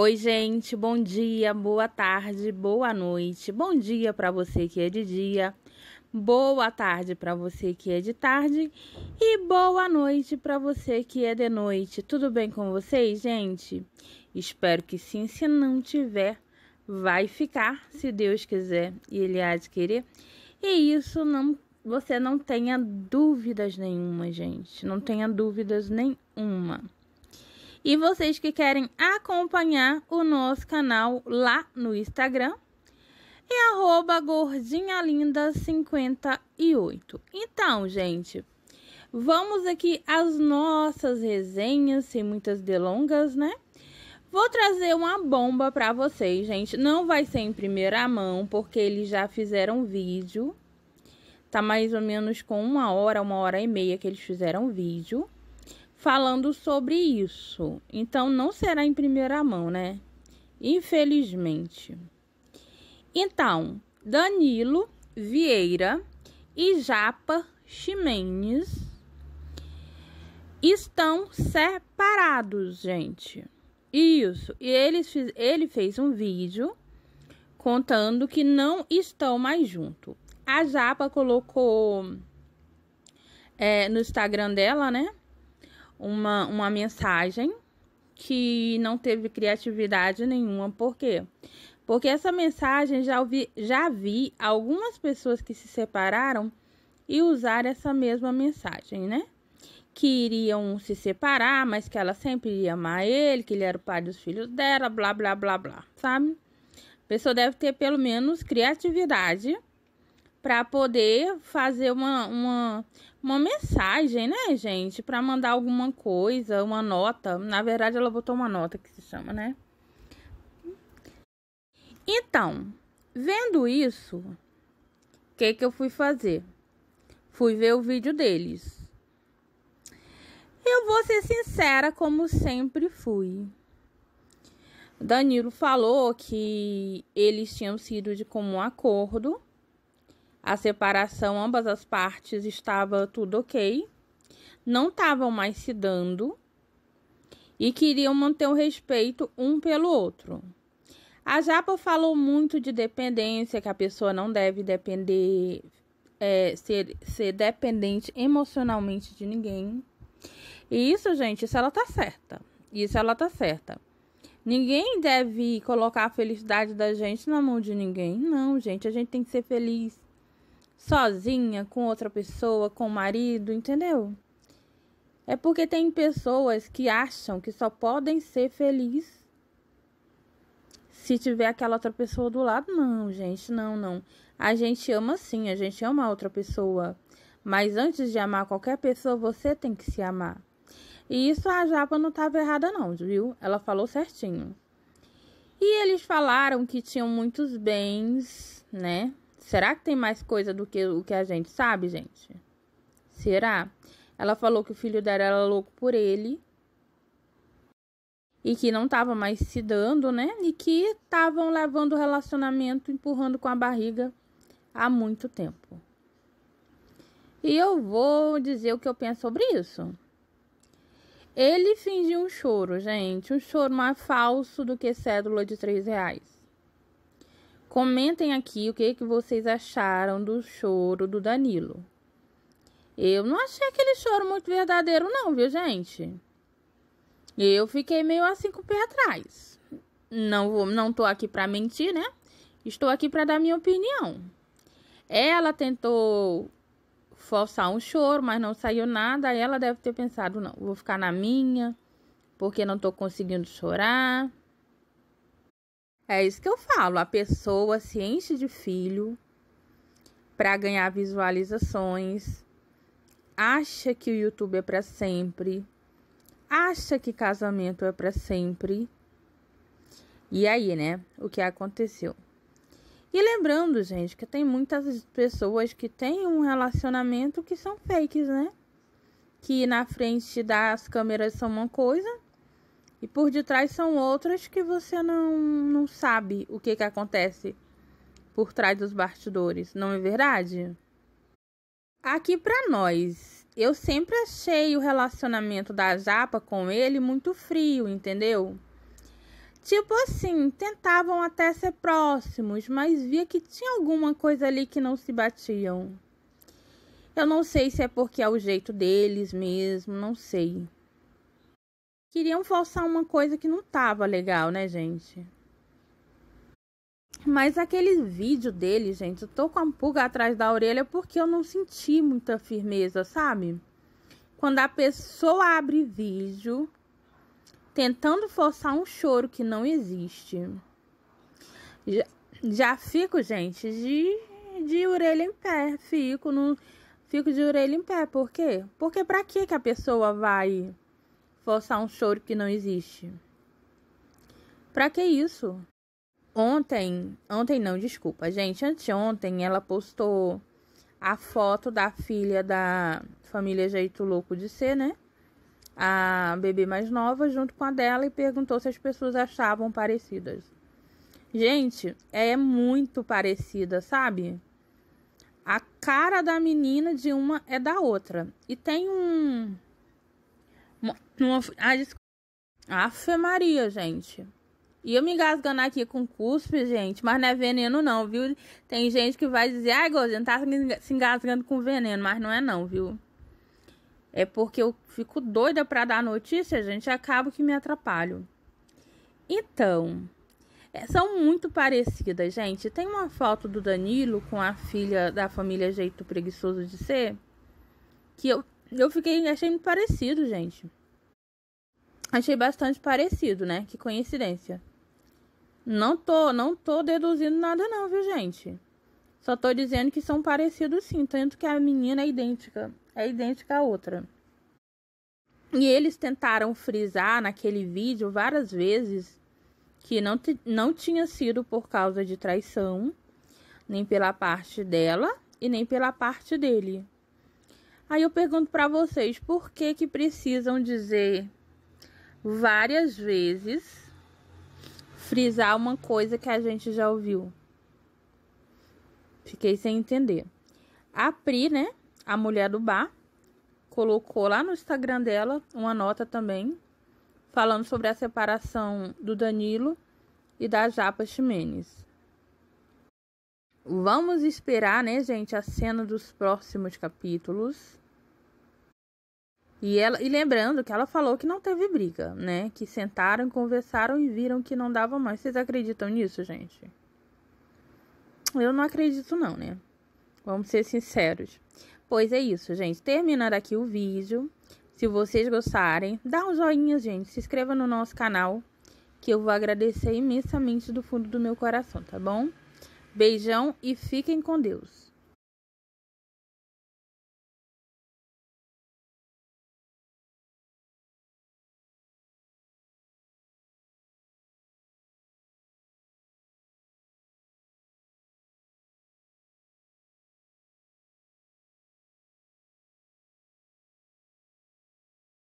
Oi, gente, bom dia, boa tarde, boa noite. Bom dia para você que é de dia, boa tarde para você que é de tarde e boa noite para você que é de noite. Tudo bem com vocês, gente? Espero que sim. Se não tiver, vai ficar, se Deus quiser e Ele há de querer. E isso não você não tenha dúvidas nenhuma, gente. Não tenha dúvidas nenhuma. E vocês que querem acompanhar o nosso canal lá no Instagram, é arroba gordinhalinda58. Então, gente, vamos aqui às nossas resenhas, sem muitas delongas, né? Vou trazer uma bomba para vocês, gente. Não vai ser em primeira mão, porque eles já fizeram vídeo. Tá mais ou menos com uma hora, uma hora e meia que eles fizeram vídeo falando sobre isso. Então não será em primeira mão, né? Infelizmente. Então, Danilo Vieira e Japa Ximenes estão separados, gente. Isso. E eles, ele fez um vídeo contando que não estão mais juntos. A Japa colocou é, no Instagram dela, né? uma, uma mensagem que não teve criatividade nenhuma. Por quê? Porque essa mensagem já, ouvi, já vi algumas pessoas que se separaram e usar essa mesma mensagem, né? Que iriam se separar, mas que ela sempre iria amar ele, que ele era o pai dos filhos dela, blá blá blá blá, sabe? A pessoa deve ter pelo menos criatividade para poder fazer uma, uma, uma mensagem, né, gente? Para mandar alguma coisa, uma nota. Na verdade, ela botou uma nota que se chama, né? Então, vendo isso, o que que eu fui fazer? Fui ver o vídeo deles. Eu vou ser sincera, como sempre fui. Danilo falou que eles tinham sido de comum acordo a separação, ambas as partes estava tudo ok, não estavam mais se dando e queriam manter o respeito um pelo outro. A Japa falou muito de dependência, que a pessoa não deve depender, é, ser, ser dependente emocionalmente de ninguém. E isso, gente, isso ela tá certa. Isso ela tá certa. Ninguém deve colocar a felicidade da gente na mão de ninguém. Não, gente, a gente tem que ser feliz sozinha, com outra pessoa, com o marido, entendeu? É porque tem pessoas que acham que só podem ser felizes se tiver aquela outra pessoa do lado. Não, gente, não, não. A gente ama sim, a gente ama a outra pessoa. Mas antes de amar qualquer pessoa, você tem que se amar. E isso a Japa não estava errada, não, viu? Ela falou certinho. E eles falaram que tinham muitos bens, né? Será que tem mais coisa do que o que a gente sabe, gente? Será? Ela falou que o filho dela era louco por ele e que não estava mais se dando, né? E que estavam levando o relacionamento, empurrando com a barriga há muito tempo. E eu vou dizer o que eu penso sobre isso. Ele fingiu um choro, gente. Um choro mais falso do que cédula de três reais. Comentem aqui o que, que vocês acharam do choro do Danilo. Eu não achei aquele choro muito verdadeiro, não, viu, gente? Eu fiquei meio assim com o pé atrás. Não, vou, não tô aqui para mentir, né? Estou aqui para dar minha opinião. Ela tentou forçar um choro, mas não saiu nada. Ela deve ter pensado: não, vou ficar na minha, porque não tô conseguindo chorar. É isso que eu falo. A pessoa se enche de filho para ganhar visualizações, acha que o YouTube é para sempre, acha que casamento é para sempre. E aí, né? O que aconteceu? E lembrando, gente, que tem muitas pessoas que têm um relacionamento que são fakes, né? Que na frente das câmeras são uma coisa e por detrás são outras que você não, não sabe o que, que acontece por trás dos bastidores, não é verdade? Aqui para nós, eu sempre achei o relacionamento da Japa com ele muito frio, entendeu? Tipo assim, tentavam até ser próximos, mas via que tinha alguma coisa ali que não se batiam. Eu não sei se é porque é o jeito deles mesmo, não sei. Queriam forçar uma coisa que não tava legal, né, gente? Mas aquele vídeo dele, gente, eu tô com a pulga atrás da orelha porque eu não senti muita firmeza, sabe? Quando a pessoa abre vídeo tentando forçar um choro que não existe. Já, já fico, gente, de, de orelha em pé. Fico, no, fico de orelha em pé. Por quê? Porque pra que a pessoa vai forçar um choro que não existe. Pra que isso? Ontem, ontem não, desculpa, gente, anteontem ela postou a foto da filha da família Jeito Louco de Ser, né? A bebê mais nova, junto com a dela, e perguntou se as pessoas achavam parecidas. Gente, é muito parecida, sabe? A cara da menina de uma é da outra. E tem um uma... ah, desculpa. Afe Maria, gente. E eu me engasgando aqui com cuspe, gente, mas não é veneno não, viu? Tem gente que vai dizer, ai, Gozinho, tá se engasgando com veneno, mas não é não, viu? É porque eu fico doida pra dar notícia, gente, acabo que me atrapalho. Então, é, são muito parecidas, gente. Tem uma foto do Danilo com a filha da família Jeito Preguiçoso de Ser, que eu eu fiquei, achei muito parecido, gente. Achei bastante parecido, né? Que coincidência. Não tô, não tô deduzindo nada não, viu, gente? Só tô dizendo que são parecidos sim, tanto que a menina é idêntica, é idêntica à outra. E eles tentaram frisar naquele vídeo várias vezes que não, não tinha sido por causa de traição, nem pela parte dela e nem pela parte dele. Aí eu pergunto para vocês, por que que precisam dizer várias vezes frisar uma coisa que a gente já ouviu? Fiquei sem entender. A Pri, né, a mulher do bar, colocou lá no Instagram dela uma nota também falando sobre a separação do Danilo e da Japa Ximenes. Vamos esperar, né, gente, a cena dos próximos capítulos. E, ela, e lembrando que ela falou que não teve briga, né? Que sentaram, conversaram e viram que não dava mais. Vocês acreditam nisso, gente? Eu não acredito, não, né? Vamos ser sinceros. Pois é isso, gente. Terminar aqui o vídeo. Se vocês gostarem, dá um joinha, gente. Se inscreva no nosso canal, que eu vou agradecer imensamente do fundo do meu coração, tá bom? Beijão e fiquem com Deus.